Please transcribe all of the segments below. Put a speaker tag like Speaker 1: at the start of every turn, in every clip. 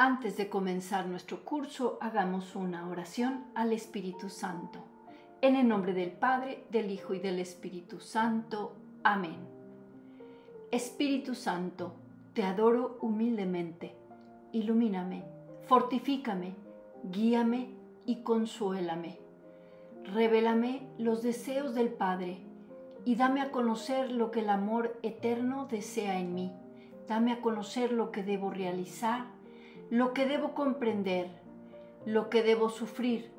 Speaker 1: Antes de comenzar nuestro curso, hagamos una oración al Espíritu Santo. En el nombre del Padre, del Hijo y del Espíritu Santo. Amén. Espíritu Santo, te adoro humildemente. Ilumíname, fortifícame, guíame y consuélame. Revélame los deseos del Padre y dame a conocer lo que el amor eterno desea en mí. Dame a conocer lo que debo realizar lo que debo comprender, lo que debo sufrir,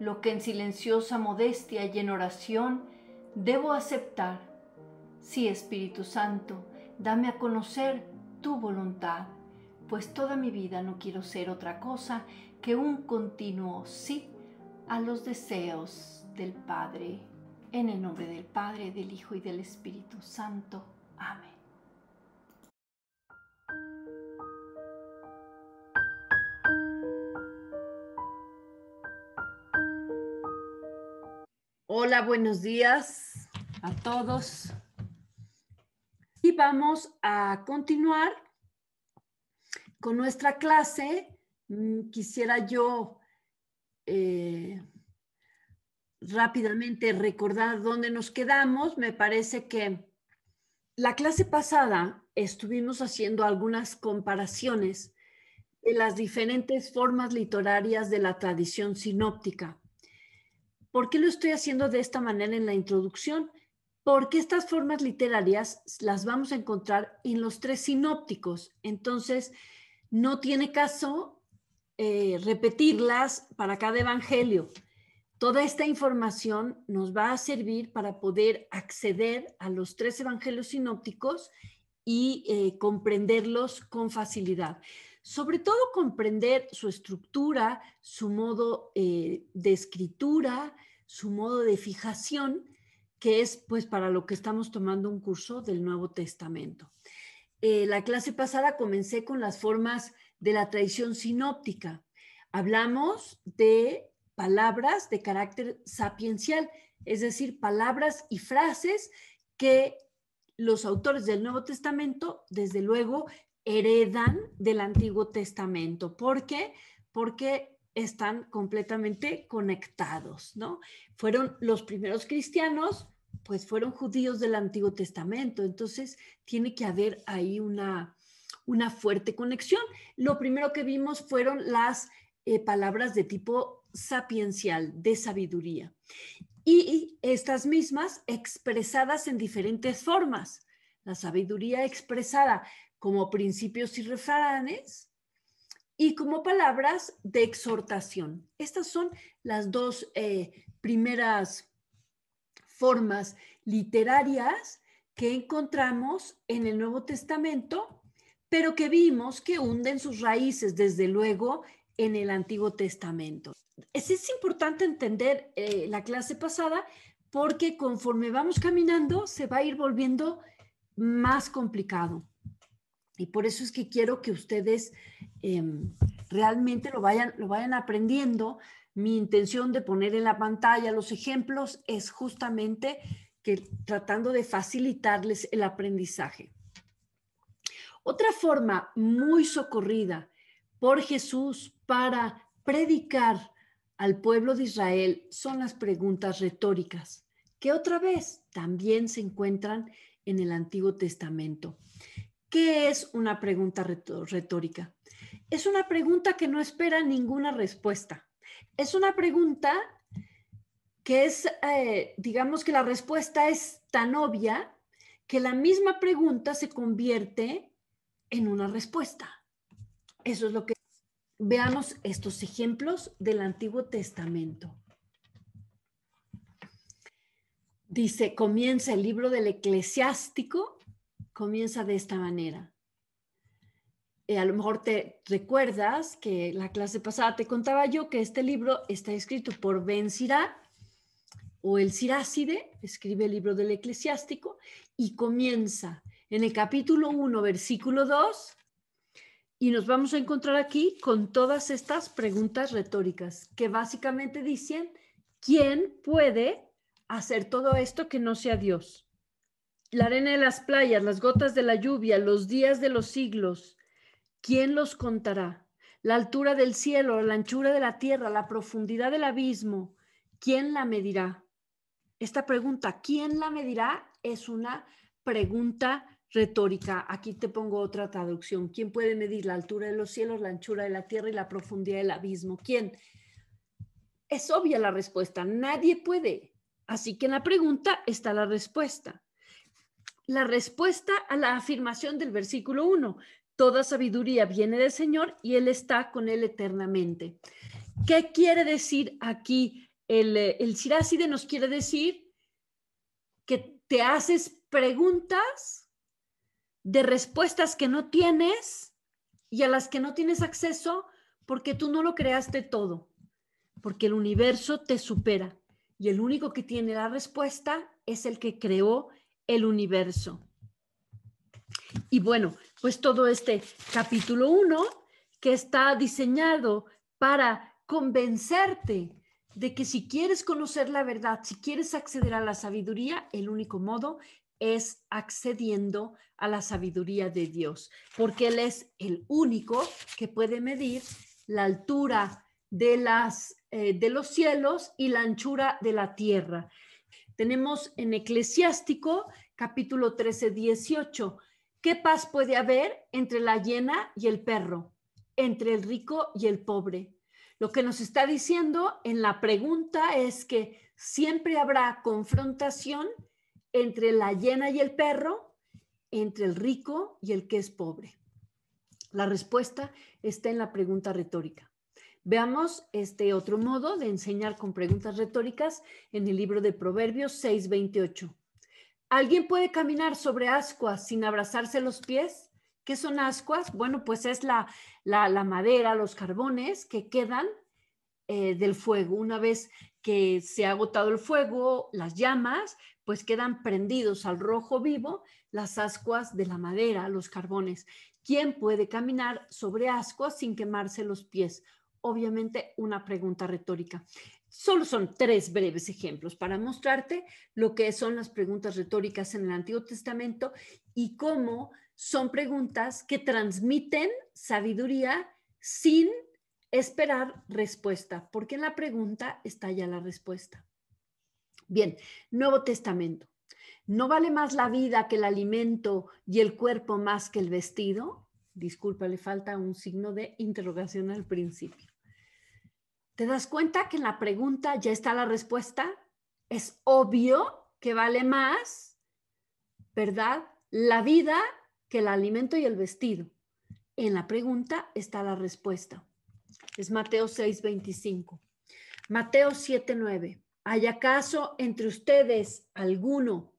Speaker 1: lo que en silenciosa modestia y en oración debo aceptar. Sí, Espíritu Santo, dame a conocer tu voluntad, pues toda mi vida no quiero ser otra cosa que un continuo sí a los deseos del Padre. En el nombre del Padre, del Hijo y del Espíritu Santo. Amén. Hola, buenos días a todos. Y vamos a continuar con nuestra clase. Mm, quisiera yo eh, rápidamente recordar dónde nos quedamos. Me parece que la clase pasada estuvimos haciendo algunas comparaciones de las diferentes formas literarias de la tradición sinóptica ¿Por qué lo estoy haciendo de esta manera en la introducción? Porque estas formas literarias las vamos a encontrar en los tres sinópticos. Entonces, no tiene caso eh, repetirlas para cada evangelio. Toda esta información nos va a servir para poder acceder a los tres evangelios sinópticos y eh, comprenderlos con facilidad sobre todo comprender su estructura, su modo eh, de escritura, su modo de fijación, que es pues para lo que estamos tomando un curso del Nuevo Testamento. Eh, la clase pasada comencé con las formas de la tradición sinóptica. Hablamos de palabras de carácter sapiencial, es decir, palabras y frases que los autores del Nuevo Testamento, desde luego, heredan del Antiguo Testamento. ¿Por qué? Porque están completamente conectados, ¿no? Fueron los primeros cristianos, pues fueron judíos del Antiguo Testamento, entonces tiene que haber ahí una, una fuerte conexión. Lo primero que vimos fueron las eh, palabras de tipo sapiencial, de sabiduría, y estas mismas expresadas en diferentes formas. La sabiduría expresada como principios y refranes y como palabras de exhortación. Estas son las dos eh, primeras formas literarias que encontramos en el Nuevo Testamento, pero que vimos que hunden sus raíces, desde luego, en el Antiguo Testamento. Es, importante entender eh, la clase pasada porque conforme vamos caminando se va a ir volviendo más complicado. Y por eso es que quiero que ustedes em, realmente lo vayan, lo vayan aprendiendo. Mi intención de poner en la pantalla los ejemplos es justamente que tratando de facilitarles el aprendizaje. Otra forma muy socorrida por Jesús para predicar al pueblo de Israel son las preguntas retóricas, que otra vez también se encuentran en el Antiguo Testamento. ¿Qué es una pregunta retórica? Es una pregunta que no espera ninguna respuesta. Es una pregunta que es, eh, digamos que la respuesta es tan obvia que la misma pregunta se convierte en una respuesta. Eso es lo que... Veamos estos ejemplos del Antiguo Testamento. Dice, comienza el libro del eclesiástico comienza de esta manera. Eh, a lo mejor te recuerdas que la clase pasada te contaba yo que este libro está escrito por Ben Sirá o el Sirácide, escribe el libro del eclesiástico, y comienza en el capítulo 1, versículo 2, y nos vamos a encontrar aquí con todas estas preguntas retóricas que básicamente dicen, ¿quién puede hacer todo esto que no sea Dios? la arena de las playas, las gotas de la lluvia, los días de los siglos, ¿quién los contará? La altura del cielo, la anchura de la tierra, la profundidad del abismo, ¿quién la medirá? Esta pregunta, ¿quién la medirá? Es una pregunta retórica. Aquí te pongo otra traducción. ¿Quién puede medir la altura de los cielos, la anchura de la tierra y la profundidad del abismo? ¿Quién? Es obvia la respuesta. Nadie puede. Así que en la pregunta está la respuesta la respuesta a la afirmación del versículo 1. Toda sabiduría viene del Señor y Él está con Él eternamente. ¿Qué quiere decir aquí? El, eh, el Siracide nos quiere decir que te haces preguntas de respuestas que no tienes y a las que no tienes acceso porque tú no lo creaste todo, porque el universo te supera y el único que tiene la respuesta es el que creó el universo. Y bueno, pues todo este capítulo 1 que está diseñado para convencerte de que si quieres conocer la verdad, si quieres acceder a la sabiduría, el único modo es accediendo a la sabiduría de Dios, porque Él es el único que puede medir la altura de, las, eh, de los cielos y la anchura de la tierra. Tenemos en Eclesiástico capítulo 13, 18, ¿qué paz puede haber entre la llena y el perro, entre el rico y el pobre? Lo que nos está diciendo en la pregunta es que siempre habrá confrontación entre la llena y el perro, entre el rico y el que es pobre. La respuesta está en la pregunta retórica. Veamos este otro modo de enseñar con preguntas retóricas en el libro de Proverbios 6:28. ¿Alguien puede caminar sobre ascuas sin abrazarse los pies? ¿Qué son ascuas? Bueno, pues es la, la, madera, los carbones que quedan eh, del fuego. Una vez que se ha agotado el fuego, las llamas, pues quedan prendidos al rojo vivo las ascuas de la madera, los carbones. ¿Quién puede caminar sobre ascuas sin quemarse los pies? obviamente una pregunta retórica. Solo son tres breves ejemplos para mostrarte lo que son las preguntas retóricas en el Antiguo Testamento y cómo son preguntas que transmiten sabiduría sin esperar respuesta, porque en la pregunta está ya la respuesta. Bien, Nuevo Testamento. ¿No vale más la vida que el alimento y el cuerpo más que el vestido? Disculpa, le falta un signo de interrogación al principio. ¿Te das cuenta que en la pregunta ya está la respuesta? Es obvio que vale más, ¿verdad? La vida que el alimento y el vestido. En la pregunta está la respuesta. Es Mateo 6.25. Mateo 7, 9. ¿Hay acaso entre ustedes alguno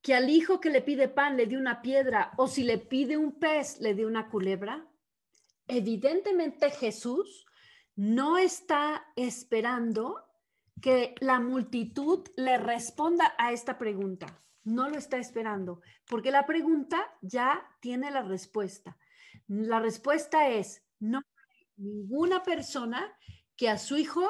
Speaker 1: que al hijo que le pide pan le dé una piedra o si le pide un pez le dé una culebra? Evidentemente Jesús no está esperando que la multitud le responda a esta pregunta. No lo está esperando, porque la pregunta ya tiene la respuesta. La respuesta es, no hay ninguna persona que a su hijo,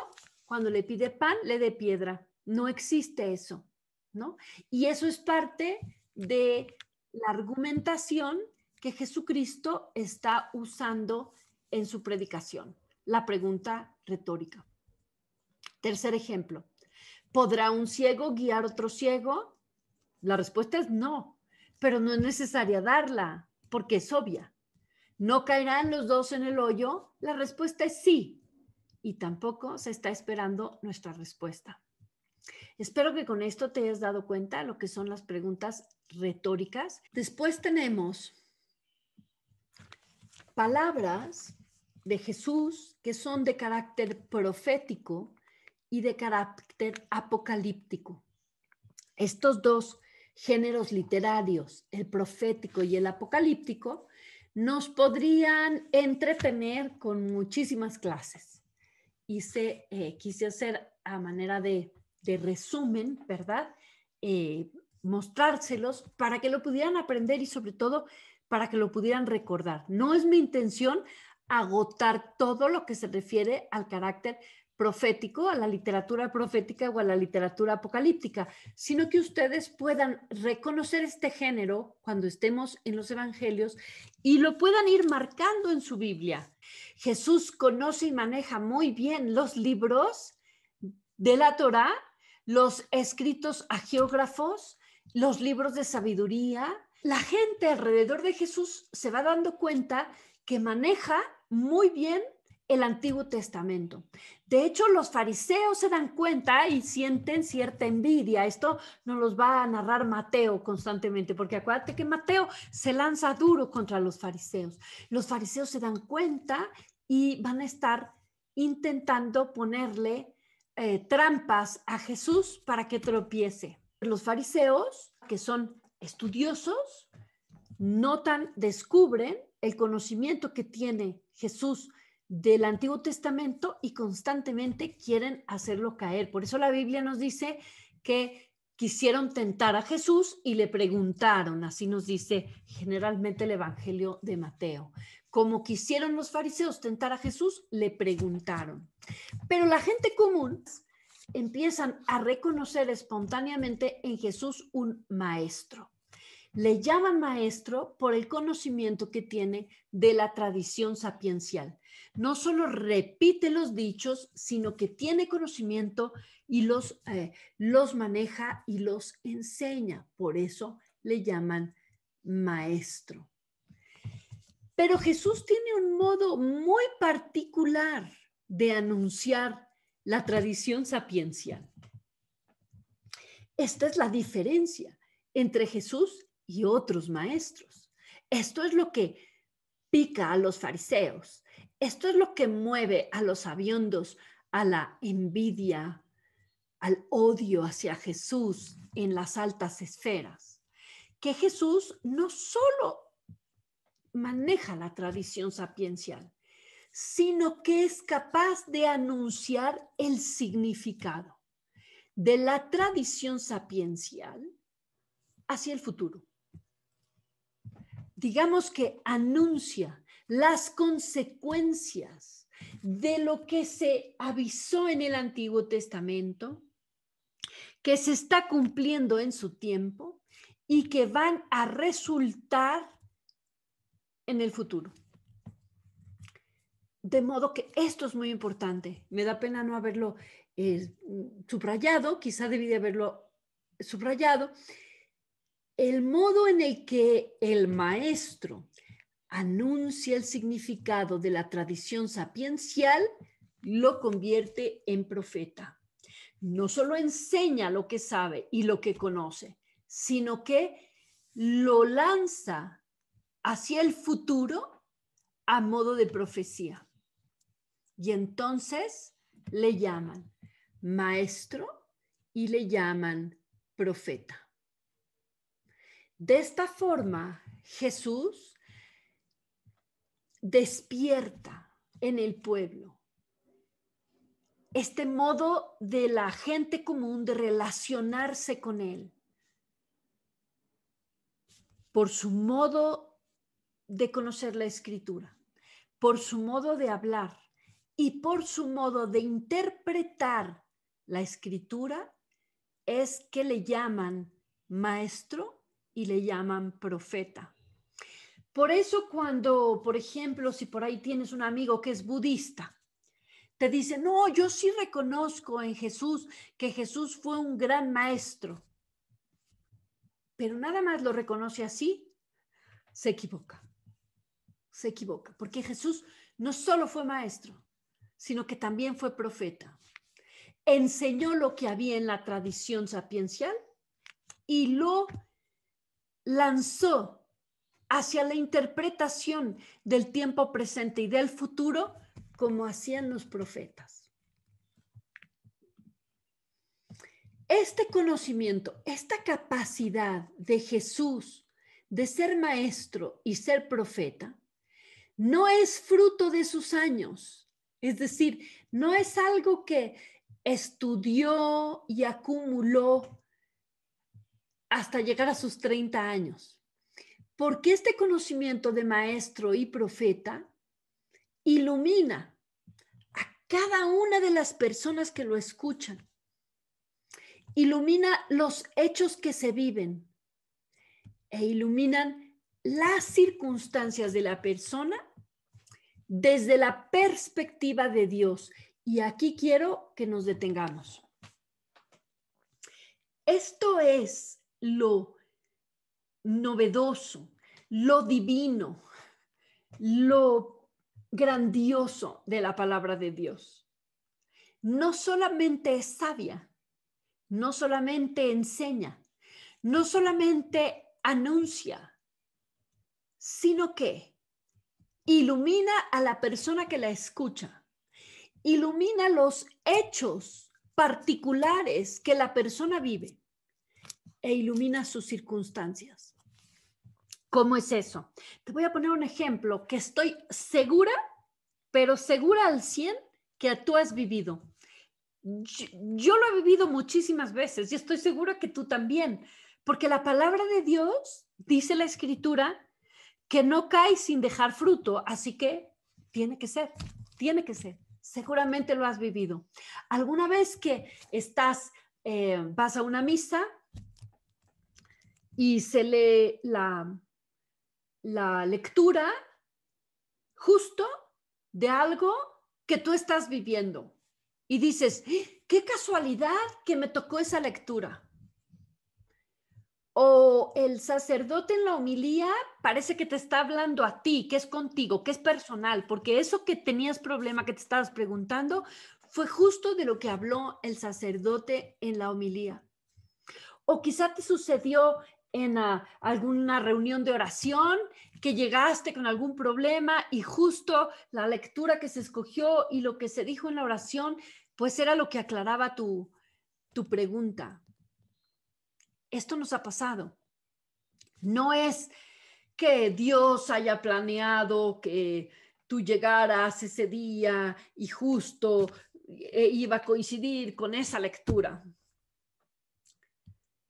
Speaker 1: cuando le pide pan, le dé piedra. No existe eso, ¿no? Y eso es parte de la argumentación que Jesucristo está usando en su predicación la pregunta retórica. Tercer ejemplo, ¿podrá un ciego guiar otro ciego? La respuesta es no, pero no es necesaria darla porque es obvia. ¿No caerán los dos en el hoyo? La respuesta es sí, y tampoco se está esperando nuestra respuesta. Espero que con esto te hayas dado cuenta lo que son las preguntas retóricas. Después tenemos palabras de Jesús que son de carácter profético y de carácter apocalíptico. Estos dos géneros literarios, el profético y el apocalíptico, nos podrían entretener con muchísimas clases. Y se, eh, quise hacer a manera de, de resumen, ¿verdad? Eh, mostrárselos para que lo pudieran aprender y sobre todo para que lo pudieran recordar. No es mi intención agotar todo lo que se refiere al carácter profético, a la literatura profética o a la literatura apocalíptica, sino que ustedes puedan reconocer este género cuando estemos en los evangelios y lo puedan ir marcando en su Biblia. Jesús conoce y maneja muy bien los libros de la Torá, los escritos a geógrafos, los libros de sabiduría. La gente alrededor de Jesús se va dando cuenta que maneja muy bien el Antiguo Testamento. De hecho, los fariseos se dan cuenta y sienten cierta envidia. Esto nos los va a narrar Mateo constantemente, porque acuérdate que Mateo se lanza duro contra los fariseos. Los fariseos se dan cuenta y van a estar intentando ponerle eh, trampas a Jesús para que tropiece. Los fariseos, que son estudiosos, notan, descubren el conocimiento que tiene Jesús del Antiguo Testamento y constantemente quieren hacerlo caer. Por eso la Biblia nos dice que quisieron tentar a Jesús y le preguntaron, así nos dice generalmente el Evangelio de Mateo. Como quisieron los fariseos tentar a Jesús, le preguntaron. Pero la gente común empiezan a reconocer espontáneamente en Jesús un maestro. Le llaman maestro por el conocimiento que tiene de la tradición sapiencial. No solo repite los dichos, sino que tiene conocimiento y los, eh, los maneja y los enseña. Por eso le llaman maestro. Pero Jesús tiene un modo muy particular de anunciar la tradición sapiencial. Esta es la diferencia entre Jesús y otros maestros. Esto es lo que pica a los fariseos. Esto es lo que mueve a los aviondos a la envidia, al odio hacia Jesús en las altas esferas. Que Jesús no solo maneja la tradición sapiencial, sino que es capaz de anunciar el significado de la tradición sapiencial hacia el futuro digamos que anuncia las consecuencias de lo que se avisó en el Antiguo Testamento, que se está cumpliendo en su tiempo y que van a resultar en el futuro. De modo que esto es muy importante. Me da pena no haberlo eh, subrayado, quizá debí de haberlo subrayado. El modo en el que el maestro anuncia el significado de la tradición sapiencial lo convierte en profeta. No solo enseña lo que sabe y lo que conoce, sino que lo lanza hacia el futuro a modo de profecía. Y entonces le llaman maestro y le llaman profeta. De esta forma, Jesús despierta en el pueblo este modo de la gente común de relacionarse con Él por su modo de conocer la escritura, por su modo de hablar y por su modo de interpretar la escritura, es que le llaman maestro y le llaman profeta. Por eso cuando, por ejemplo, si por ahí tienes un amigo que es budista, te dice, no, yo sí reconozco en Jesús que Jesús fue un gran maestro, pero nada más lo reconoce así, se equivoca, se equivoca, porque Jesús no solo fue maestro, sino que también fue profeta. Enseñó lo que había en la tradición sapiencial y lo lanzó hacia la interpretación del tiempo presente y del futuro como hacían los profetas. Este conocimiento, esta capacidad de Jesús de ser maestro y ser profeta, no es fruto de sus años. Es decir, no es algo que estudió y acumuló hasta llegar a sus 30 años. Porque este conocimiento de maestro y profeta ilumina a cada una de las personas que lo escuchan. Ilumina los hechos que se viven e iluminan las circunstancias de la persona desde la perspectiva de Dios. Y aquí quiero que nos detengamos. Esto es lo novedoso, lo divino, lo grandioso de la palabra de Dios. No solamente es sabia, no solamente enseña, no solamente anuncia, sino que ilumina a la persona que la escucha, ilumina los hechos particulares que la persona vive e ilumina sus circunstancias. ¿Cómo es eso? Te voy a poner un ejemplo que estoy segura, pero segura al 100 que tú has vivido. Yo, lo he vivido muchísimas veces y estoy segura que tú también, porque la palabra de Dios, dice la escritura, que no cae sin dejar fruto, así que tiene que ser, tiene que ser. Seguramente lo has vivido. Alguna vez que estás, eh, vas a una misa y se lee la, la lectura justo de algo que tú estás viviendo. Y dices, ¡Ah! qué casualidad que me tocó esa lectura. O el sacerdote en la homilía parece que te está hablando a ti, que es contigo, que es personal, porque eso que tenías problema, que te estabas preguntando, fue justo de lo que habló el sacerdote en la homilía. O quizá te sucedió en ah, alguna reunión de oración, que llegaste con algún problema y justo la lectura que se escogió y lo que se dijo en la oración, pues era lo que aclaraba tu, tu pregunta. Esto nos ha pasado. No es que Dios haya planeado que tú llegaras ese día y justo eh, iba a coincidir con esa lectura.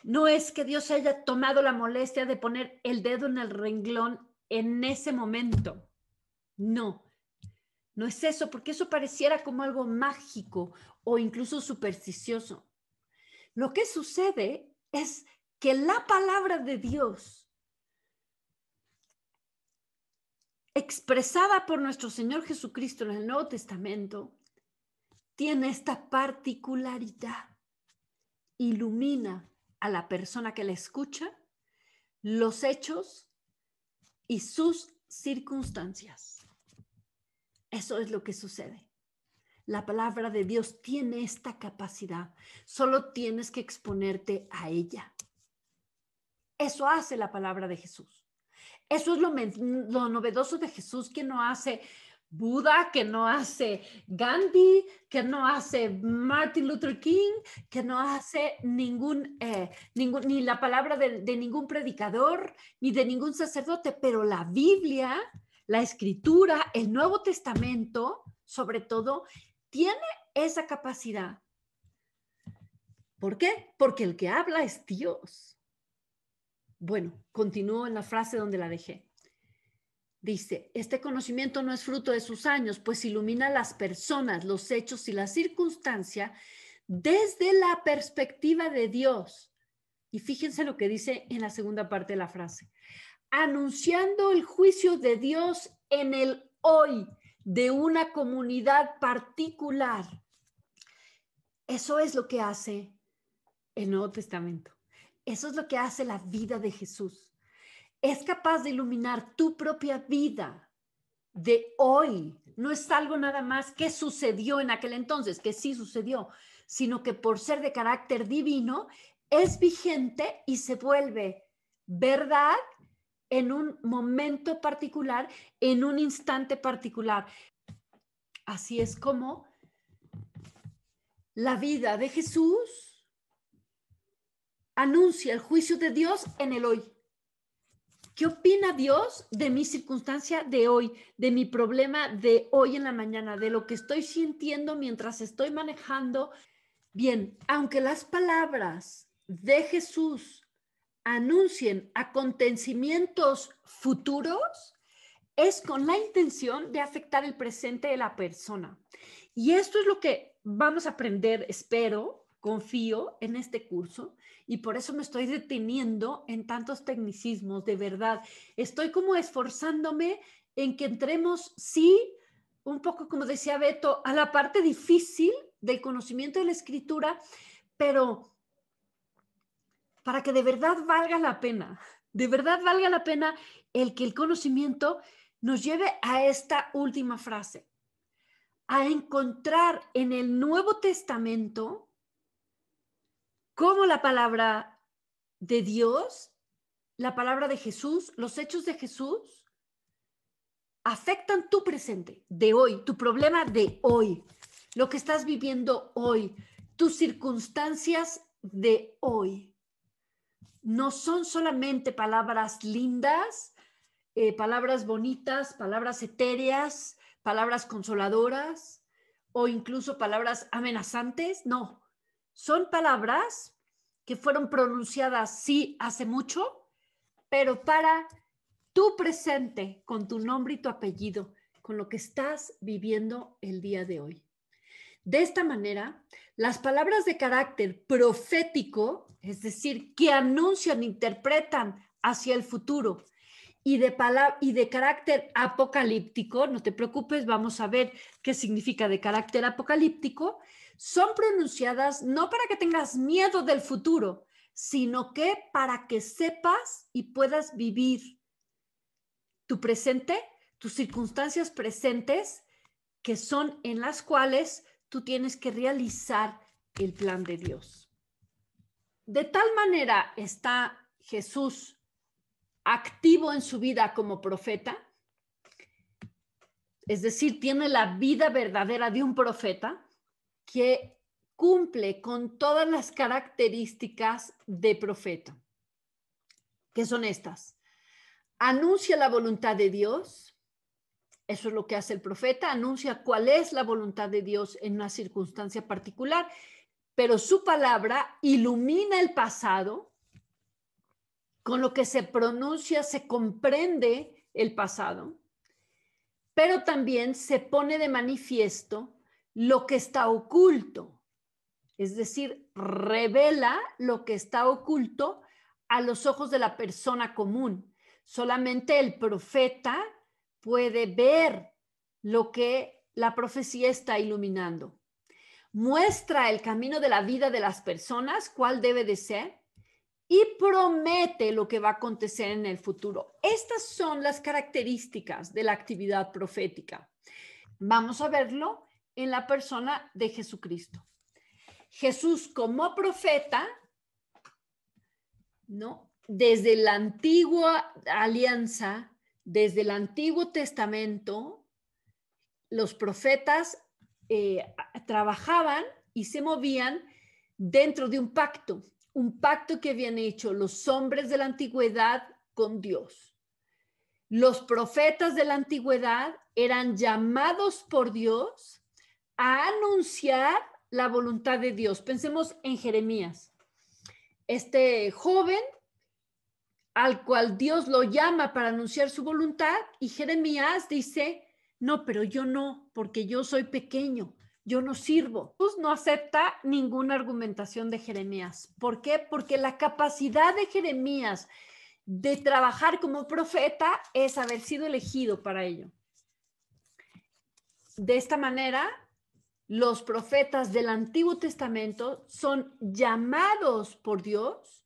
Speaker 1: No es que Dios haya tomado la molestia de poner el dedo en el renglón en ese momento. No, no es eso, porque eso pareciera como algo mágico o incluso supersticioso. Lo que sucede es que la palabra de Dios, expresada por nuestro Señor Jesucristo en el Nuevo Testamento, tiene esta particularidad, ilumina a la persona que le escucha los hechos y sus circunstancias. Eso es lo que sucede. La palabra de Dios tiene esta capacidad. Solo tienes que exponerte a ella. Eso hace la palabra de Jesús. Eso es lo, lo novedoso de Jesús que no hace Buda que no hace Gandhi, que no hace Martin Luther King, que no hace eh, ningún, ni la palabra de, de, ningún predicador, ni de ningún sacerdote, pero la Biblia, la escritura, el Nuevo Testamento, sobre todo, tiene esa capacidad. ¿Por qué? Porque el que habla es Dios. Bueno, continúo en la frase donde la dejé. Dice, este conocimiento no es fruto de sus años, pues ilumina las personas, los hechos y la circunstancia desde la perspectiva de Dios. Y fíjense lo que dice en la segunda parte de la frase, anunciando el juicio de Dios en el hoy de una comunidad particular. Eso es lo que hace el Nuevo Testamento. Eso es lo que hace la vida de Jesús es capaz de iluminar tu propia vida de hoy. No es algo nada más que sucedió en aquel entonces, que sí sucedió, sino que por ser de carácter divino, es vigente y se vuelve verdad en un momento particular, en un instante particular. Así es como la vida de Jesús anuncia el juicio de Dios en el hoy. ¿Qué opina Dios de mi circunstancia de hoy, de mi problema de hoy en la mañana, de lo que estoy sintiendo mientras estoy manejando? Bien, aunque las palabras de Jesús anuncien acontecimientos futuros, es con la intención de afectar el presente de la persona. Y esto es lo que vamos a aprender, espero, confío, en este curso y por eso me estoy deteniendo en tantos tecnicismos, de verdad. Estoy como esforzándome en que entremos, sí, un poco como decía Beto, a la parte difícil del conocimiento de la escritura, pero para que de verdad valga la pena, de verdad valga la pena el que el conocimiento nos lleve a esta última frase, a encontrar en el Nuevo Testamento cómo la palabra de Dios, la palabra de Jesús, los hechos de Jesús afectan tu presente de hoy, tu problema de hoy, lo que estás viviendo hoy, tus circunstancias de hoy. No son solamente palabras lindas, eh, palabras bonitas, palabras etéreas, palabras consoladoras o incluso palabras amenazantes, no son palabras que fueron pronunciadas sí hace mucho, pero para tu presente, con tu nombre y tu apellido, con lo que estás viviendo el día de hoy. De esta manera, las palabras de carácter profético, es decir, que anuncian, interpretan hacia el futuro, y de, y de carácter apocalíptico, no te preocupes, vamos a ver qué significa de carácter apocalíptico, son pronunciadas no para que tengas miedo del futuro, sino que para que sepas y puedas vivir tu presente, tus circunstancias presentes, que son en las cuales tú tienes que realizar el plan de Dios. De tal manera está Jesús activo en su vida como profeta, es decir, tiene la vida verdadera de un profeta, que cumple con todas las características de profeta, que son estas. Anuncia la voluntad de Dios, eso es lo que hace el profeta, anuncia cuál es la voluntad de Dios en una circunstancia particular, pero su palabra ilumina el pasado, con lo que se pronuncia, se comprende el pasado, pero también se pone de manifiesto lo que está oculto, es decir, revela lo que está oculto a los ojos de la persona común. Solamente el profeta puede ver lo que la profecía está iluminando. Muestra el camino de la vida de las personas, cuál debe de ser, y promete lo que va a acontecer en el futuro. Estas son las características de la actividad profética. Vamos a verlo en la persona de Jesucristo. Jesús como profeta, ¿no? Desde la antigua alianza, desde el Antiguo Testamento, los profetas eh, trabajaban y se movían dentro de un pacto, un pacto que habían hecho los hombres de la antigüedad con Dios. Los profetas de la antigüedad eran llamados por Dios a anunciar la voluntad de Dios. Pensemos en Jeremías, este joven al cual Dios lo llama para anunciar su voluntad y Jeremías dice, no, pero yo no, porque yo soy pequeño, yo no sirvo. Jesús no acepta ninguna argumentación de Jeremías. ¿Por qué? Porque la capacidad de Jeremías de trabajar como profeta es haber sido elegido para ello. De esta manera, los profetas del Antiguo Testamento son llamados por Dios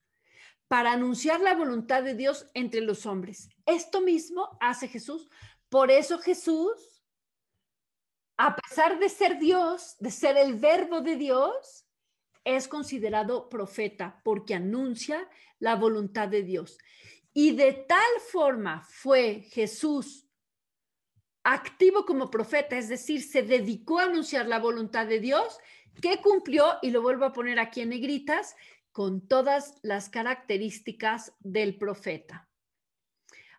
Speaker 1: para anunciar la voluntad de Dios entre los hombres. Esto mismo hace Jesús. Por eso Jesús, a pesar de ser Dios, de ser el verbo de Dios, es considerado profeta porque anuncia la voluntad de Dios. Y de tal forma fue Jesús activo como profeta, es decir, se dedicó a anunciar la voluntad de Dios, que cumplió, y lo vuelvo a poner aquí en negritas, con todas las características del profeta.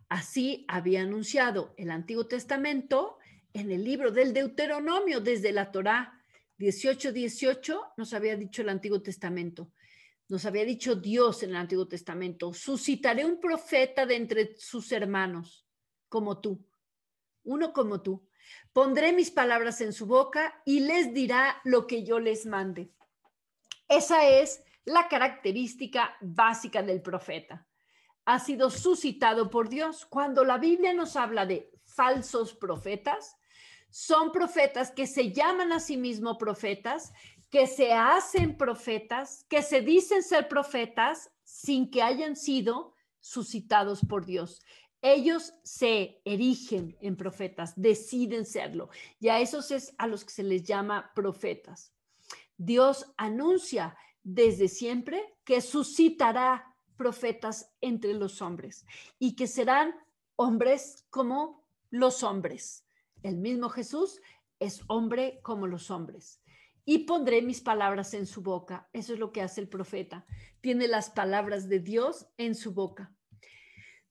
Speaker 1: Así había anunciado el Antiguo Testamento en el libro del Deuteronomio desde la Torá 18:18 18, nos había dicho el Antiguo Testamento. Nos había dicho Dios en el Antiguo Testamento, suscitaré un profeta de entre sus hermanos como tú uno como tú. Pondré mis palabras en su boca y les dirá lo que yo les mande. Esa es la característica básica del profeta. Ha sido suscitado por Dios. Cuando la Biblia nos habla de falsos profetas, son profetas que se llaman a sí mismos profetas, que se hacen profetas, que se dicen ser profetas sin que hayan sido suscitados por Dios. Ellos se erigen en profetas, deciden serlo, y a esos es a los que se les llama profetas. Dios anuncia desde siempre que suscitará profetas entre los hombres y que serán hombres como los hombres. El mismo Jesús es hombre como los hombres. Y pondré mis palabras en su boca. Eso es lo que hace el profeta. Tiene las palabras de Dios en su boca.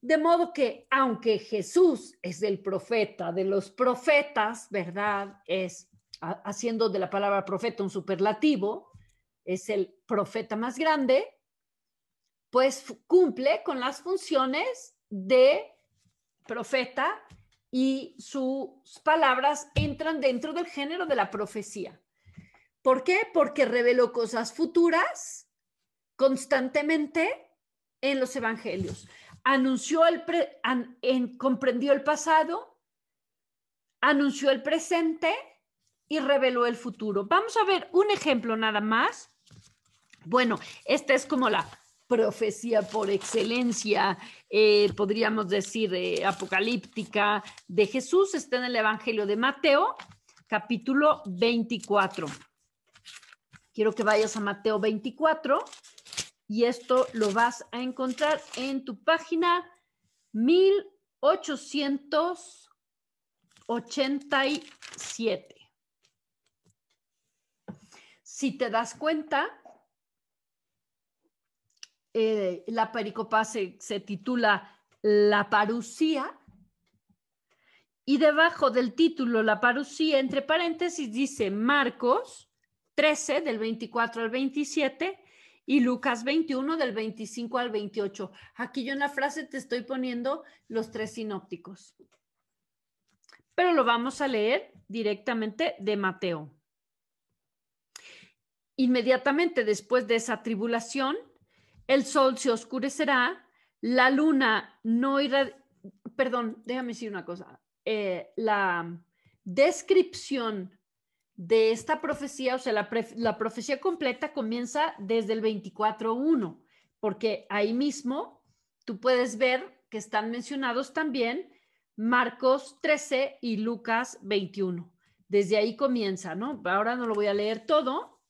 Speaker 1: De modo que, aunque Jesús es el profeta de los profetas, ¿verdad? Es haciendo de la palabra profeta un superlativo, es el profeta más grande, pues cumple con las funciones de profeta y sus palabras entran dentro del género de la profecía. ¿Por qué? Porque reveló cosas futuras constantemente en los evangelios anunció el comprendió el pasado, anunció el presente y reveló el futuro. Vamos a ver un ejemplo nada más. Bueno, esta es como la profecía por excelencia, eh, podríamos decir eh, apocalíptica de Jesús, está en el Evangelio de Mateo, capítulo 24. Quiero que vayas a Mateo 24 y esto lo vas a encontrar en tu página 1887. Si te das cuenta, eh, la pericopa se, se titula La parucía y debajo del título La parucía, entre paréntesis, dice Marcos 13 del 24 al 27 y Lucas 21 del 25 al 28. Aquí yo en la frase te estoy poniendo los tres sinópticos. Pero lo vamos a leer directamente de Mateo. Inmediatamente después de esa tribulación, el sol se oscurecerá, la luna no irá, perdón, déjame decir una cosa, eh, la descripción de esta profecía, o sea, la, profecía completa comienza desde el 24.1, porque ahí mismo tú puedes ver que están mencionados también Marcos 13 y Lucas 21. Desde ahí comienza, ¿no? Ahora no lo voy a leer todo,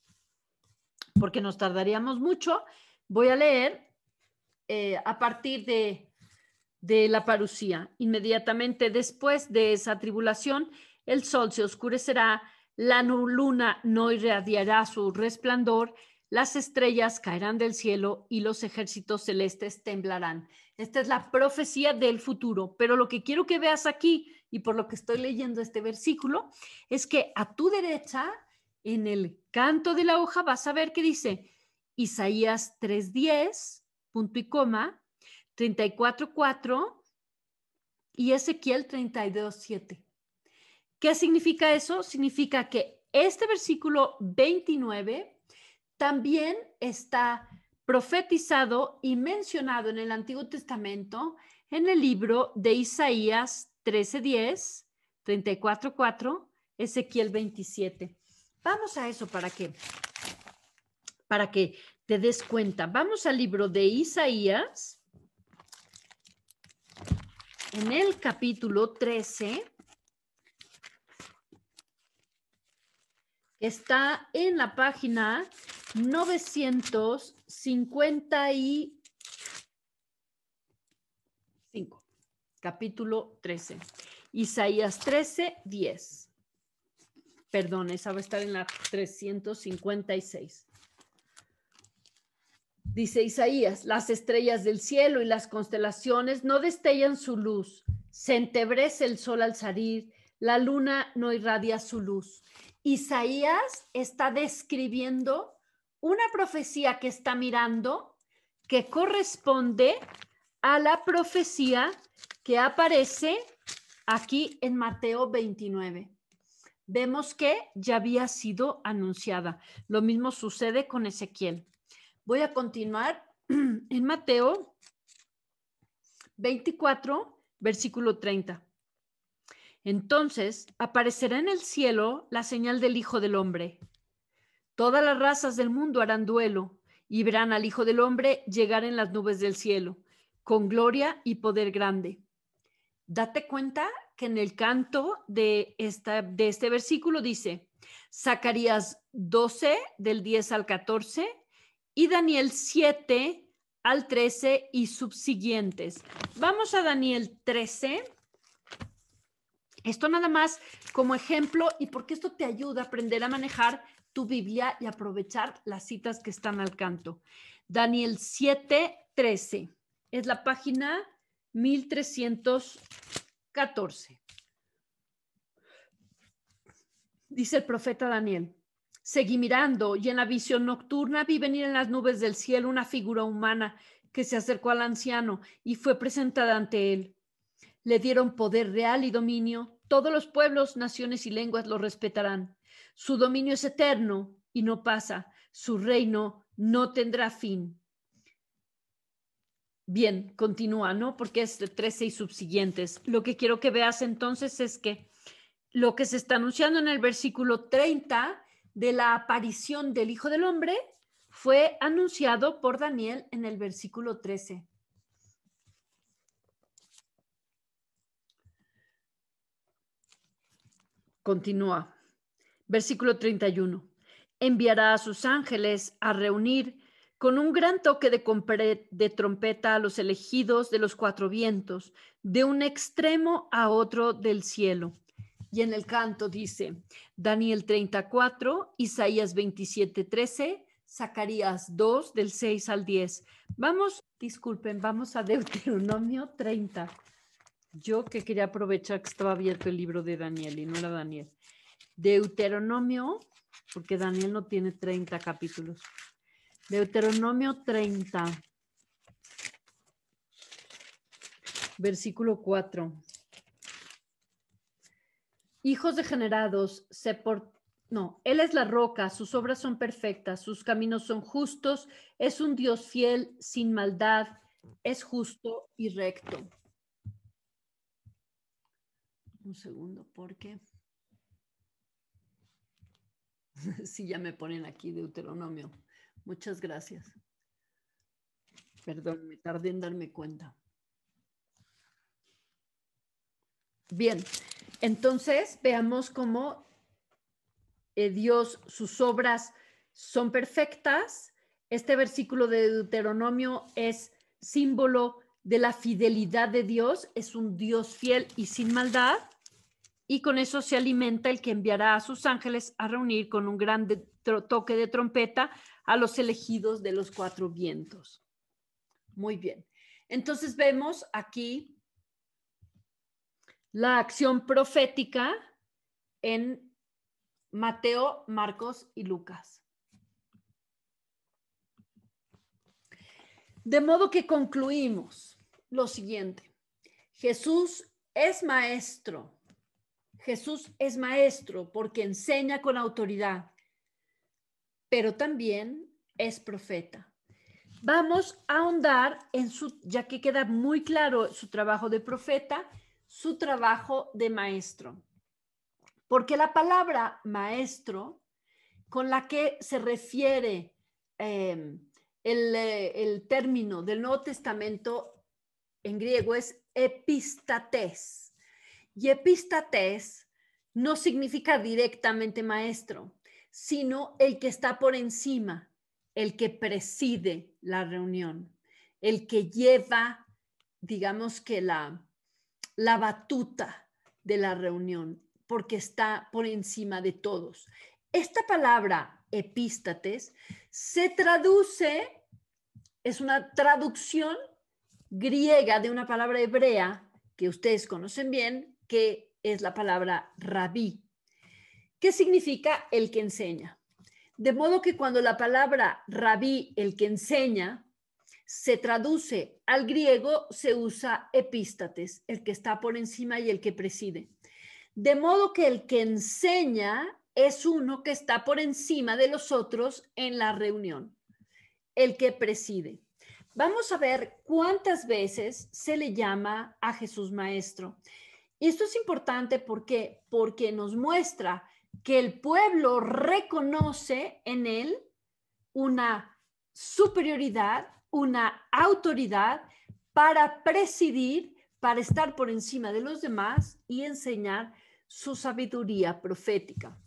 Speaker 1: porque nos tardaríamos mucho. Voy a leer eh, a partir de, de la parucía. Inmediatamente después de esa tribulación, el sol se oscurecerá la luna no irradiará su resplandor, las estrellas caerán del cielo y los ejércitos celestes temblarán. Esta es la profecía del futuro, pero lo que quiero que veas aquí y por lo que estoy leyendo este versículo es que a tu derecha, en el canto de la hoja, vas a ver que dice Isaías 3.10, punto y coma, 34.4 y Ezequiel 32.7. ¿Qué significa eso? Significa que este versículo 29 también está profetizado y mencionado en el Antiguo Testamento en el libro de Isaías 13:10, 34:4, Ezequiel 27. Vamos a eso para que para que te des cuenta. Vamos al libro de Isaías en el capítulo 13 está en la página 955, capítulo 13. Isaías 13, 10. Perdón, esa va a estar en la 356. Dice Isaías, las estrellas del cielo y las constelaciones no destellan su luz, se entebrece el sol al salir, la luna no irradia su luz Isaías está describiendo una profecía que está mirando que corresponde a la profecía que aparece aquí en Mateo 29. Vemos que ya había sido anunciada. Lo mismo sucede con Ezequiel. Voy a continuar en Mateo 24, versículo 30. Entonces aparecerá en el cielo la señal del Hijo del Hombre. Todas las razas del mundo harán duelo y verán al Hijo del Hombre llegar en las nubes del cielo, con gloria y poder grande. Date cuenta que en el canto de, de este versículo dice, Zacarías 12 del 10 al 14 y Daniel 7 al 13 y subsiguientes. Vamos a Daniel 13 esto nada más como ejemplo y porque esto te ayuda a aprender a manejar tu Biblia y aprovechar las citas que están al canto. Daniel 7:13 es la página 1314. Dice el profeta Daniel, seguí mirando y en la visión nocturna vi venir en las nubes del cielo una figura humana que se acercó al anciano y fue presentada ante él le dieron poder real y dominio, todos los pueblos, naciones y lenguas lo respetarán. Su dominio es eterno y no pasa, su reino no tendrá fin. Bien, continúa, ¿no? Porque es de 13 y subsiguientes. Lo que quiero que veas entonces es que lo que se está anunciando en el versículo 30 de la aparición del Hijo del Hombre fue anunciado por Daniel en el versículo 13. Continúa. Versículo 31. Enviará a sus ángeles a reunir con un gran toque de, trompeta a los elegidos de los cuatro vientos, de un extremo a otro del cielo. Y en el canto dice Daniel 34, Isaías 27, 13, Zacarías 2, del 6 al 10. Vamos, disculpen, vamos a Deuteronomio 30 yo que quería aprovechar que estaba abierto el libro de Daniel y no era Daniel. Deuteronomio, porque Daniel no tiene 30 capítulos. Deuteronomio 30, versículo 4. Hijos degenerados, se no, Él es la roca, sus obras son perfectas, sus caminos son justos, es un Dios fiel, sin maldad, es justo y recto. Un segundo, porque si ya me ponen aquí Deuteronomio. Muchas gracias. Perdón, me tardé en darme cuenta. Bien, entonces veamos cómo eh, Dios, sus obras son perfectas. Este versículo de Deuteronomio es símbolo de la fidelidad de Dios, es un Dios fiel y sin maldad y con eso se alimenta el que enviará a sus ángeles a reunir con un gran toque de trompeta a los elegidos de los cuatro vientos. Muy bien. Entonces vemos aquí la acción profética en Mateo, Marcos y Lucas. De modo que concluimos lo siguiente. Jesús es maestro Jesús es maestro porque enseña con autoridad, pero también es profeta. Vamos a ahondar en su, ya que queda muy claro su trabajo de profeta, su trabajo de maestro. Porque la palabra maestro, con la que se refiere em, el, eh, el, término del Nuevo Testamento en griego es epistates. Y epístates no significa directamente maestro, sino el que está por encima, el que preside la reunión, el que lleva, digamos que la, la batuta de la reunión, porque está por encima de todos. Esta palabra epístates se traduce, es una traducción griega de una palabra hebrea que ustedes conocen bien, que es la palabra rabí, ¿Qué significa el que enseña. De modo que cuando la palabra rabí, el que enseña, se traduce al griego, se usa epístates, el que está por encima y el que preside. De modo que el que enseña es uno que está por encima de los otros en la reunión, el que preside. Vamos a ver cuántas veces se le llama a Jesús maestro. Y esto es importante porque, porque nos muestra que el pueblo reconoce en él una superioridad, una autoridad para presidir, para estar por encima de los demás y enseñar su sabiduría profética.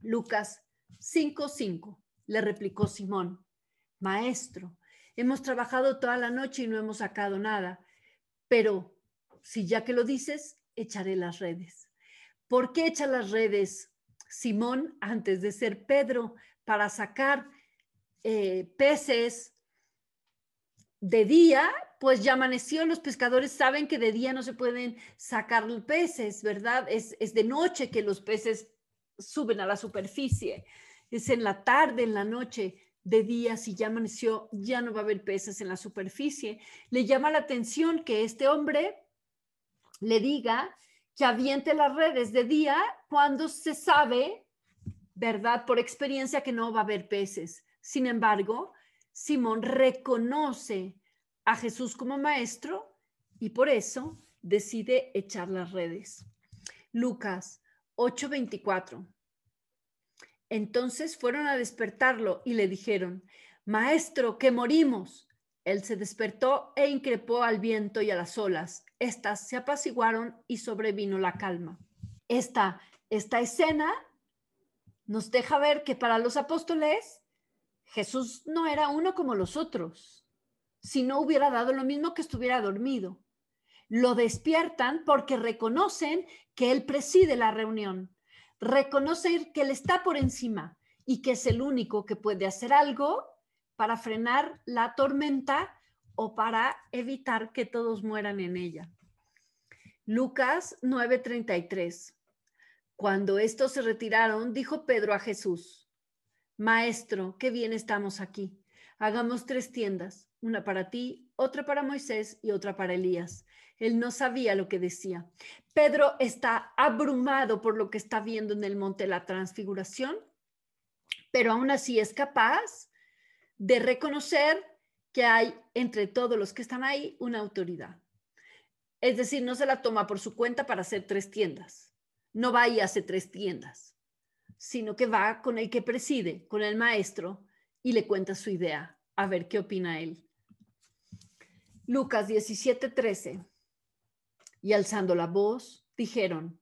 Speaker 1: Lucas 5:5 le replicó Simón, Maestro, hemos trabajado toda la noche y no hemos sacado nada, pero si ya que lo dices, echaré las redes. ¿Por qué echa las redes Simón antes de ser Pedro para sacar eh, peces de día? Pues ya amaneció, los pescadores saben que de día no se pueden sacar peces, ¿verdad? Es, es de noche que los peces suben a la superficie, es en la tarde, en la noche, de día, si ya amaneció, ya no va a haber peces en la superficie. Le llama la atención que este hombre le diga que aviente las redes de día cuando se sabe, ¿verdad? Por experiencia que no va a haber peces. Sin embargo, Simón reconoce a Jesús como maestro y por eso decide echar las redes. Lucas 8:24. Entonces fueron a despertarlo y le dijeron, Maestro, que morimos. Él se despertó e increpó al viento y a las olas. Estas se apaciguaron y sobrevino la calma. Esta, esta escena nos deja ver que para los apóstoles Jesús no era uno como los otros. Si no hubiera dado lo mismo que estuviera dormido. Lo despiertan porque reconocen que Él preside la reunión. Reconocen que Él está por encima y que es el único que puede hacer algo para frenar la tormenta o para evitar que todos mueran en ella. Lucas 9:33. Cuando estos se retiraron, dijo Pedro a Jesús, Maestro, qué bien estamos aquí. Hagamos tres tiendas, una para ti, otra para Moisés y otra para Elías. Él no sabía lo que decía. Pedro está abrumado por lo que está viendo en el monte la transfiguración, pero aún así es capaz de reconocer que hay entre todos los que están ahí una autoridad. Es decir, no se la toma por su cuenta para hacer tres tiendas. No va y hace tres tiendas, sino que va con el que preside, con el maestro, y le cuenta su idea, a ver qué opina él. Lucas 17:13. Y alzando la voz, dijeron,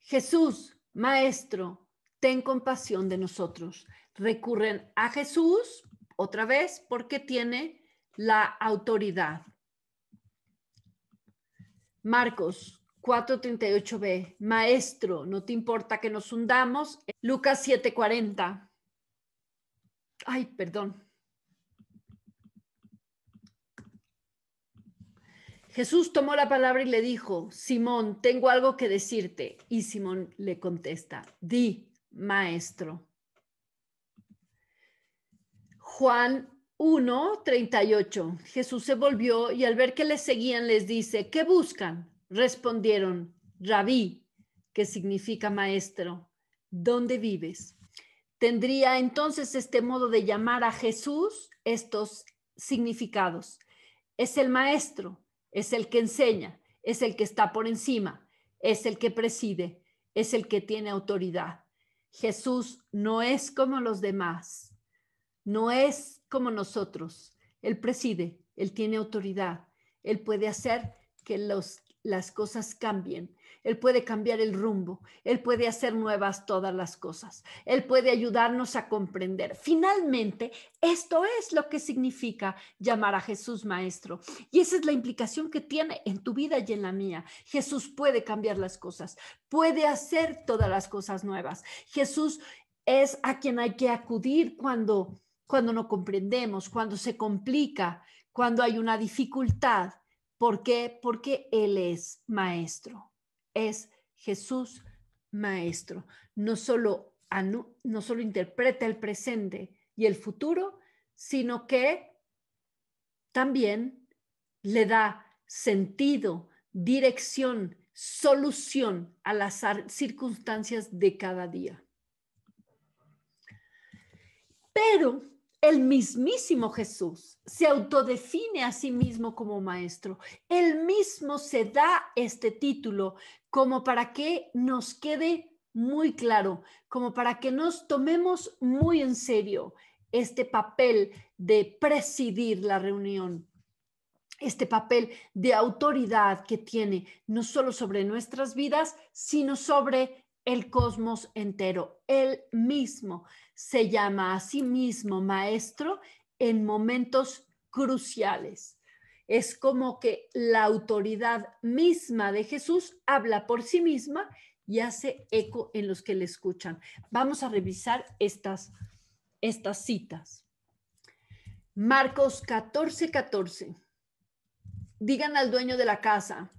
Speaker 1: Jesús, Maestro, ten compasión de nosotros. Recurren a Jesús otra vez, porque tiene la autoridad. Marcos 4:38b, maestro, no te importa que nos hundamos. Lucas 7:40. Ay, perdón. Jesús tomó la palabra y le dijo, Simón, tengo algo que decirte. Y Simón le contesta, di, maestro. Juan 1, 38. Jesús se volvió y al ver que le seguían les dice, ¿qué buscan? Respondieron, rabí, que significa maestro, ¿dónde vives? Tendría entonces este modo de llamar a Jesús estos significados. Es el maestro, es el que enseña, es el que está por encima, es el que preside, es el que tiene autoridad. Jesús no es como los demás, no es como nosotros. Él preside, él tiene autoridad, él puede hacer que los, las cosas cambien, él puede cambiar el rumbo, él puede hacer nuevas todas las cosas, él puede ayudarnos a comprender. Finalmente, esto es lo que significa llamar a Jesús maestro. Y esa es la implicación que tiene en tu vida y en la mía. Jesús puede cambiar las cosas, puede hacer todas las cosas nuevas. Jesús es a quien hay que acudir cuando cuando no comprendemos, cuando se complica, cuando hay una dificultad. ¿Por qué? Porque Él es maestro. Es Jesús maestro. No solo, no solo interpreta el presente y el futuro, sino que también le da sentido, dirección, solución a las circunstancias de cada día. Pero el mismísimo Jesús se autodefine a sí mismo como maestro. Él mismo se da este título como para que nos quede muy claro, como para que nos tomemos muy en serio este papel de presidir la reunión, este papel de autoridad que tiene no solo sobre nuestras vidas, sino sobre el cosmos entero. Él mismo se llama a sí mismo maestro en momentos cruciales. Es como que la autoridad misma de Jesús habla por sí misma y hace eco en los que le escuchan. Vamos a revisar estas, estas citas. Marcos 14, 14. Digan al dueño de la casa.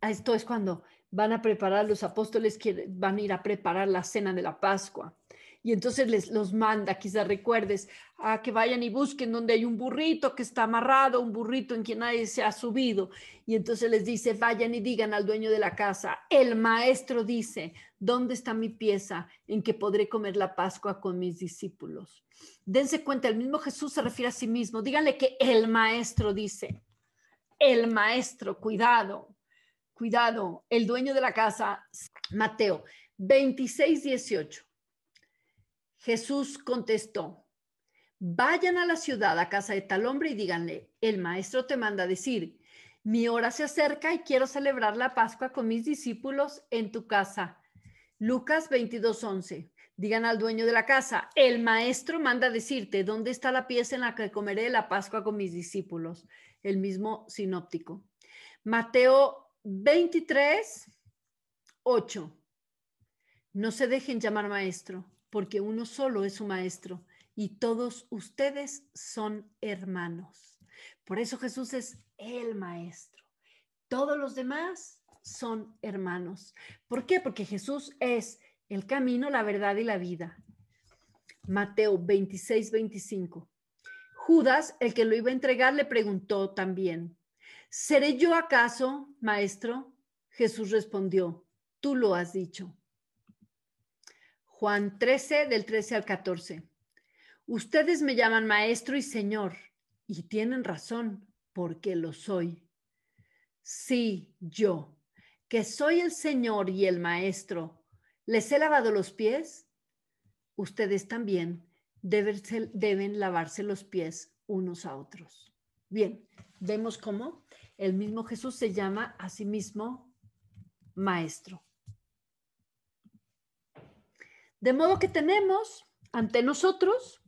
Speaker 1: Esto es cuando van a preparar, los apóstoles que van a ir a preparar la cena de la Pascua. Y entonces les los manda, quizás recuerdes, a que vayan y busquen donde hay un burrito que está amarrado, un burrito en quien nadie se ha subido. Y entonces les dice, vayan y digan al dueño de la casa, el maestro dice, ¿dónde está mi pieza en que podré comer la Pascua con mis discípulos? Dense cuenta, el mismo Jesús se refiere a sí mismo. Díganle que el maestro dice, el maestro, cuidado, cuidado, el dueño de la casa, Mateo 26, 18. Jesús contestó, vayan a la ciudad, a casa de tal hombre, y díganle, el maestro te manda decir, mi hora se acerca y quiero celebrar la Pascua con mis discípulos en tu casa. Lucas 22, 11. Digan al dueño de la casa, el maestro manda decirte, ¿dónde está la pieza en la que comeré la Pascua con mis discípulos? El mismo sinóptico. Mateo 23, 8. No se dejen llamar maestro, porque uno solo es su maestro y todos ustedes son hermanos. Por eso Jesús es el maestro. Todos los demás son hermanos. ¿Por qué? Porque Jesús es el camino, la verdad y la vida. Mateo 26, 25. Judas, el que lo iba a entregar, le preguntó también, ¿Seré yo acaso, maestro? Jesús respondió, tú lo has dicho. Juan 13, del 13 al 14. Ustedes me llaman maestro y señor, y tienen razón, porque lo soy. Sí, yo, que soy el señor y el maestro, ¿les he lavado los pies? Ustedes también deben, lavarse los pies unos a otros. Bien, vemos cómo el mismo Jesús se llama a sí mismo maestro. De modo que tenemos ante nosotros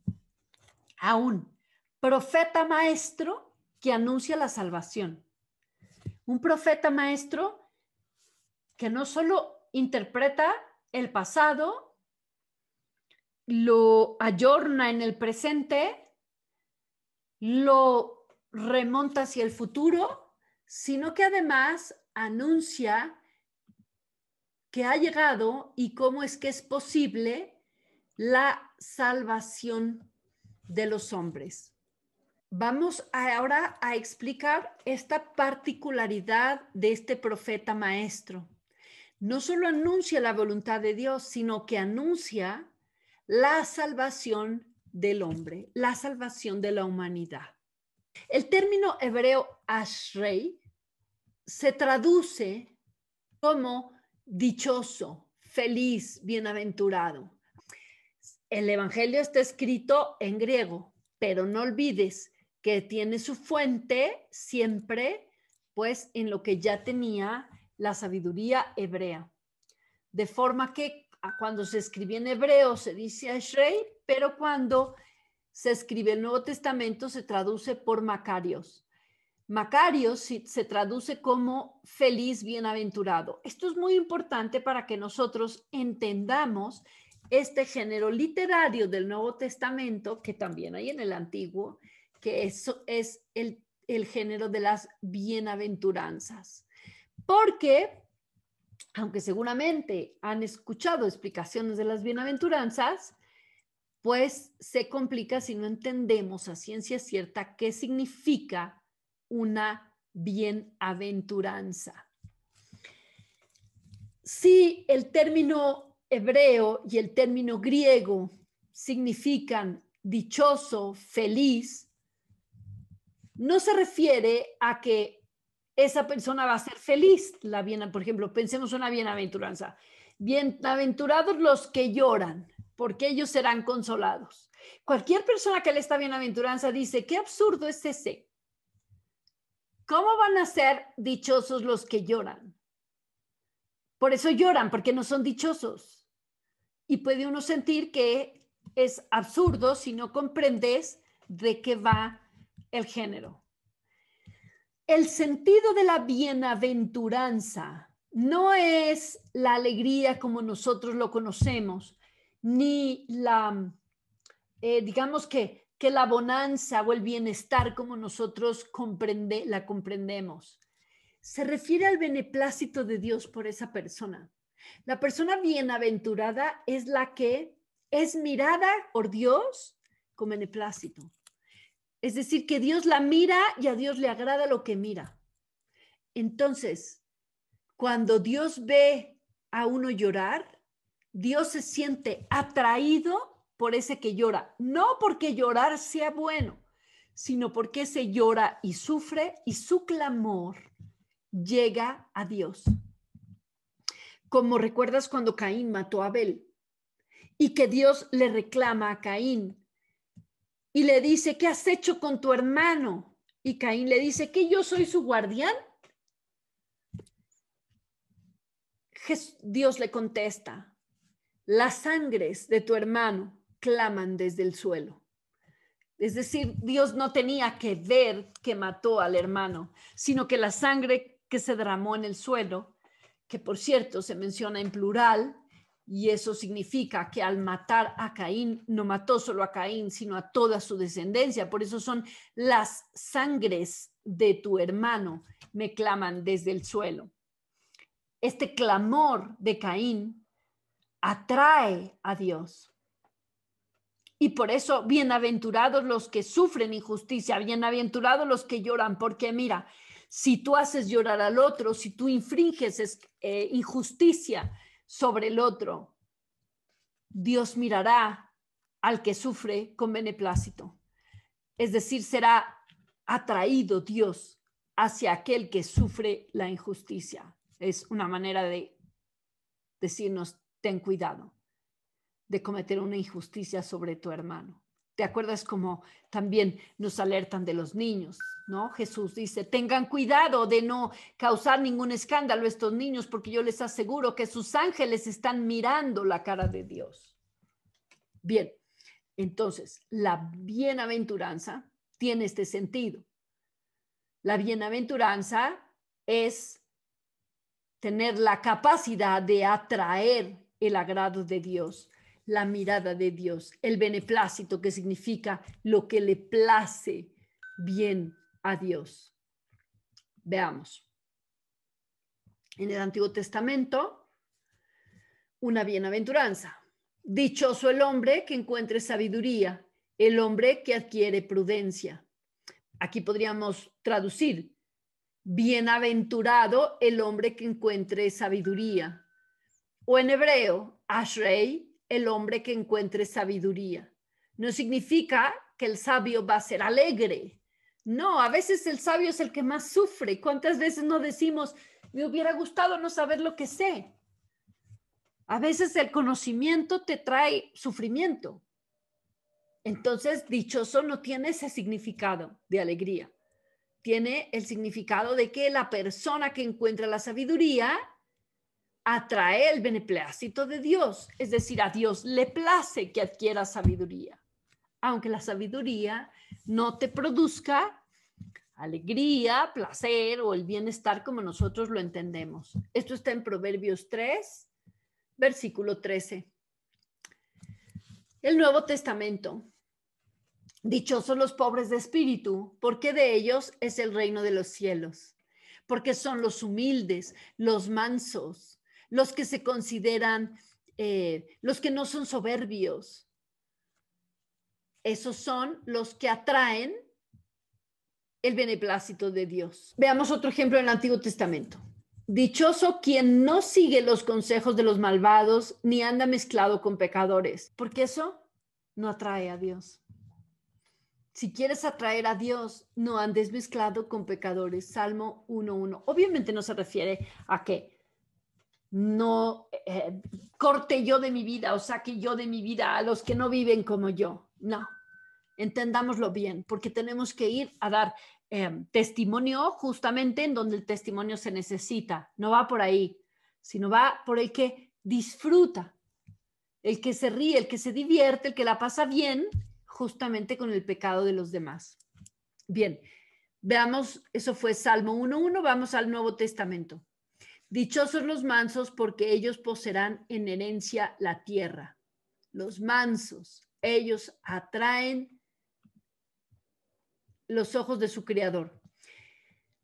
Speaker 1: a un profeta maestro que anuncia la salvación. Un profeta maestro que no solo interpreta el pasado, lo ayorna en el presente, lo remonta hacia el futuro sino que además anuncia que ha llegado y cómo es que es posible la salvación de los hombres. Vamos ahora a explicar esta particularidad de este profeta maestro. No solo anuncia la voluntad de Dios, sino que anuncia la salvación del hombre, la salvación de la humanidad. El término hebreo Ashrei se traduce como dichoso, feliz, bienaventurado. El Evangelio está escrito en griego, pero no olvides que tiene su fuente siempre, pues, en lo que ya tenía la sabiduría hebrea. De forma que ah, cuando se escribe en hebreo se dice Ashrei, pero cuando se escribe, el Nuevo Testamento se traduce por Macarios. Macarios se traduce como feliz, bienaventurado. Esto es muy importante para que nosotros entendamos este género literario del Nuevo Testamento, que también hay en el Antiguo, que es, es el género de las bienaventuranzas. Porque, aunque seguramente han escuchado explicaciones de las bienaventuranzas, pues se complica si no entendemos a ciencia cierta qué significa una bienaventuranza. Si el término hebreo y el término griego significan dichoso, feliz, no se refiere a que esa persona va a ser feliz. La bien, por ejemplo, pensemos una bienaventuranza. Bienaventurados los que lloran porque ellos serán consolados. Cualquier persona que le está bienaventuranza dice, qué absurdo es ese. ¿Cómo van a ser dichosos los que lloran? Por eso lloran, porque no son dichosos. Y puede uno sentir que es absurdo si no comprendes de qué va el género. El sentido de la bienaventuranza no es la alegría como nosotros lo conocemos, ni la, eh, digamos que, que la bonanza o el bienestar como nosotros comprende, la comprendemos. Se refiere al beneplácito de Dios por esa persona. La persona bienaventurada es la que es mirada por Dios con beneplácito. Es decir, que Dios la mira y a Dios le agrada lo que mira. Entonces, cuando Dios ve a uno llorar, Dios se siente atraído por ese que llora, no porque llorar sea bueno, sino porque se llora y sufre y su clamor llega a Dios. Como recuerdas cuando Caín mató a Abel y que Dios le reclama a Caín y le dice, ¿qué has hecho con tu hermano? Y Caín le dice, ¿que yo soy su guardián? Dios le contesta, las sangres de tu hermano claman desde el suelo. Es decir, Dios no tenía que ver que mató al hermano, sino que la sangre que se derramó en el suelo, que por cierto se menciona en plural, y eso significa que al matar a Caín, no mató solo a Caín, sino a toda su descendencia. Por eso son las sangres de tu hermano me claman desde el suelo. Este clamor de Caín atrae a Dios. Y por eso, bienaventurados los que sufren injusticia, bienaventurados los que lloran, porque mira, si tú haces llorar al otro, si tú infringes eh, injusticia sobre el otro, Dios mirará al que sufre con beneplácito. Es decir, será atraído Dios hacia aquel que sufre la injusticia. Es una manera de decirnos, ten cuidado de cometer una injusticia sobre tu hermano. ¿Te acuerdas como también nos alertan de los niños, no? Jesús dice, tengan cuidado de no causar ningún escándalo a estos niños, porque yo les aseguro que sus ángeles están mirando la cara de Dios. Bien, entonces, la bienaventuranza tiene este sentido. La bienaventuranza es tener la capacidad de atraer el agrado de Dios, la mirada de Dios, el beneplácito que significa lo que le place bien a Dios. Veamos. En el Antiguo Testamento, una bienaventuranza. Dichoso el hombre que encuentre sabiduría, el hombre que adquiere prudencia. Aquí podríamos traducir, bienaventurado el hombre que encuentre sabiduría, o en hebreo, Ashrei, el hombre que encuentre sabiduría. No significa que el sabio va a ser alegre. No, a veces el sabio es el que más sufre. ¿Cuántas veces no decimos, me hubiera gustado no saber lo que sé? A veces el conocimiento te trae sufrimiento. Entonces, dichoso no tiene ese significado de alegría. Tiene el significado de que la persona que encuentra la sabiduría atrae el beneplácito de Dios, es decir, a Dios le place que adquiera sabiduría, aunque la sabiduría no te produzca alegría, placer o el bienestar como nosotros lo entendemos. Esto está en Proverbios 3, versículo 13. El Nuevo Testamento. Dichosos los pobres de espíritu, porque de ellos es el reino de los cielos, porque son los humildes, los mansos, los que se consideran, eh, los que no son soberbios. Esos son los que atraen el beneplácito de Dios. Veamos otro ejemplo en el Antiguo Testamento. Dichoso quien no sigue los consejos de los malvados ni anda mezclado con pecadores, porque eso no atrae a Dios. Si quieres atraer a Dios, no andes mezclado con pecadores. Salmo 1.1. Obviamente no se refiere a que no eh, corte yo de mi vida o saque yo de mi vida a los que no viven como yo. No, entendámoslo bien, porque tenemos que ir a dar eh, testimonio justamente en donde el testimonio se necesita. No va por ahí, sino va por el que disfruta, el que se ríe, el que se divierte, el que la pasa bien justamente con el pecado de los demás. Bien, veamos, eso fue Salmo 1.1, vamos al Nuevo Testamento. Dichosos los mansos porque ellos poseerán en herencia la tierra. Los mansos, ellos atraen los ojos de su Creador.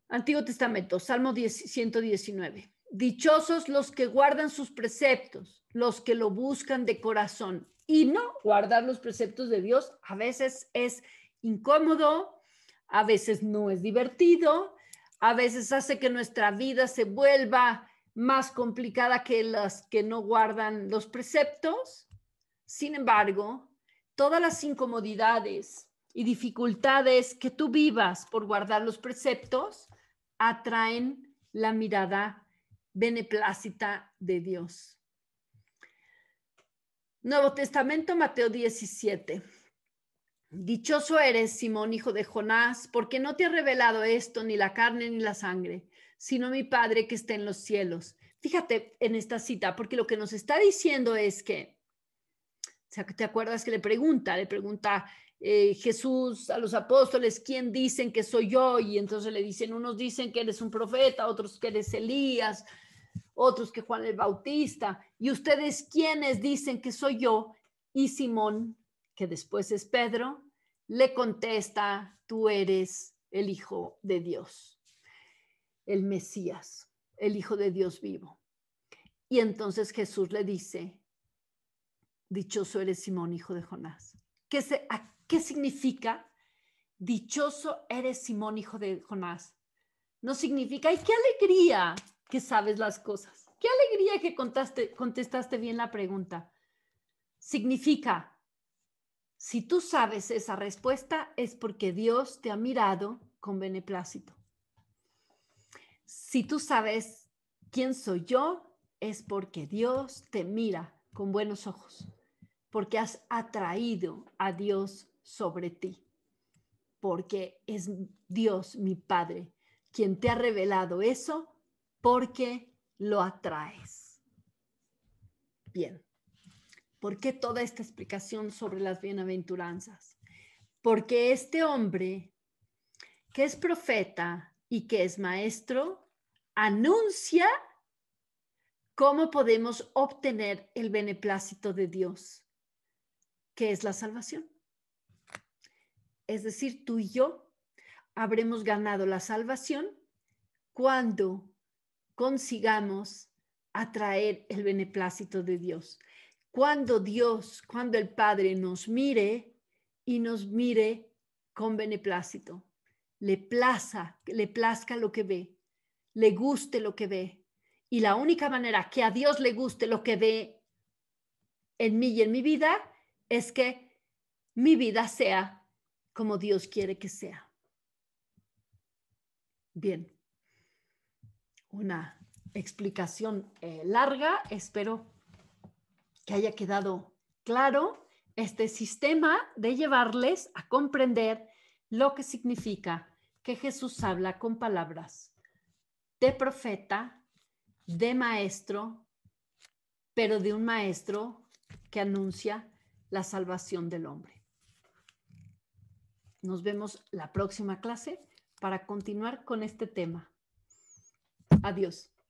Speaker 1: Antiguo Testamento, Salmo 119. Dichosos los que guardan sus preceptos, los que lo buscan de corazón. Y no guardar los preceptos de Dios a veces es incómodo, a veces no es divertido, a veces hace que nuestra vida se vuelva más complicada que las que no guardan los preceptos. Sin embargo, todas las incomodidades y dificultades que tú vivas por guardar los preceptos atraen la mirada beneplácita de Dios. Nuevo Testamento, Mateo 17. Dichoso eres, Simón, hijo de Jonás, porque no te ha revelado esto ni la carne ni la sangre, sino mi Padre que está en los cielos. Fíjate en esta cita, porque lo que nos está diciendo es que, o sea, ¿te acuerdas que le pregunta? Le pregunta eh, Jesús a los apóstoles, ¿quién dicen que soy yo? Y entonces le dicen, unos dicen que eres un profeta, otros que eres Elías, otros que Juan el Bautista. ¿Y ustedes quiénes dicen que soy yo? Y Simón que después es Pedro, le contesta, tú eres el Hijo de Dios, el Mesías, el Hijo de Dios vivo. Y entonces Jesús le dice, dichoso eres Simón, hijo de Jonás. ¿Qué, se, a, ¿Qué significa? Dichoso eres Simón, hijo de Jonás. No significa, y qué alegría que sabes las cosas! ¡Qué alegría que contaste, contestaste bien la pregunta! Significa, si tú sabes esa respuesta es porque Dios te ha mirado con beneplácito. Si tú sabes quién soy yo, es porque Dios te mira con buenos ojos, porque has atraído a Dios sobre ti, porque es Dios mi Padre quien te ha revelado eso, porque lo atraes. Bien. ¿Por qué toda esta explicación sobre las bienaventuranzas? Porque este hombre, que es profeta y que es maestro, anuncia cómo podemos obtener el beneplácito de Dios, que es la salvación. Es decir, tú y yo habremos ganado la salvación cuando consigamos atraer el beneplácito de Dios cuando Dios, cuando el Padre nos mire y nos mire con beneplácito, le plaza, le plazca lo que ve, le guste lo que ve. Y la única manera que a Dios le guste lo que ve en mí y en mi vida es que mi vida sea como Dios quiere que sea. Bien, una explicación eh, larga, espero que haya quedado claro este sistema de llevarles a comprender lo que significa que Jesús habla con palabras de profeta, de maestro, pero de un maestro que anuncia la salvación del hombre. Nos vemos la próxima clase para continuar con este tema. Adiós.